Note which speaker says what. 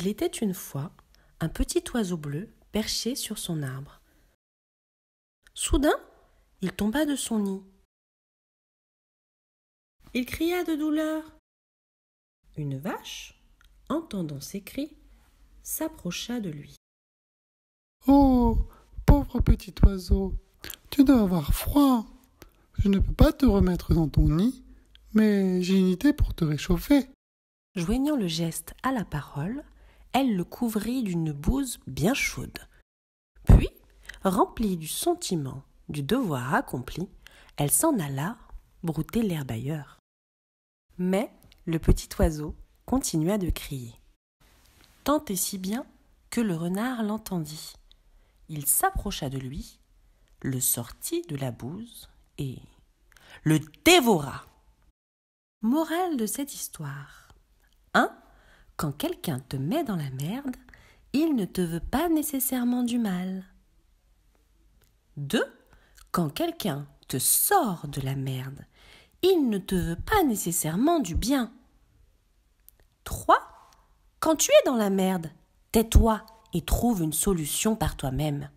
Speaker 1: Il était une fois un petit oiseau bleu perché sur son arbre. Soudain, il tomba de son nid. Il cria de douleur. Une vache, entendant ses cris, s'approcha de lui.
Speaker 2: Oh, pauvre petit oiseau, tu dois avoir froid. Je ne peux pas te remettre dans ton nid, mais j'ai une idée pour te réchauffer.
Speaker 3: Joignant le geste à la parole, elle le couvrit d'une bouse bien chaude. Puis, remplie du sentiment du devoir accompli, elle s'en alla brouter l'herbe ailleurs. Mais le petit oiseau continua de crier. Tant et si bien que le renard l'entendit. Il s'approcha de lui, le sortit de la bouse et le dévora. Morale de cette histoire 1. Quand quelqu'un te met dans la merde, il ne te veut pas nécessairement du mal. 2. Quand quelqu'un te sort de la merde, il ne te veut pas nécessairement du bien.
Speaker 1: 3. Quand tu es dans la merde, tais-toi et trouve une solution par toi-même.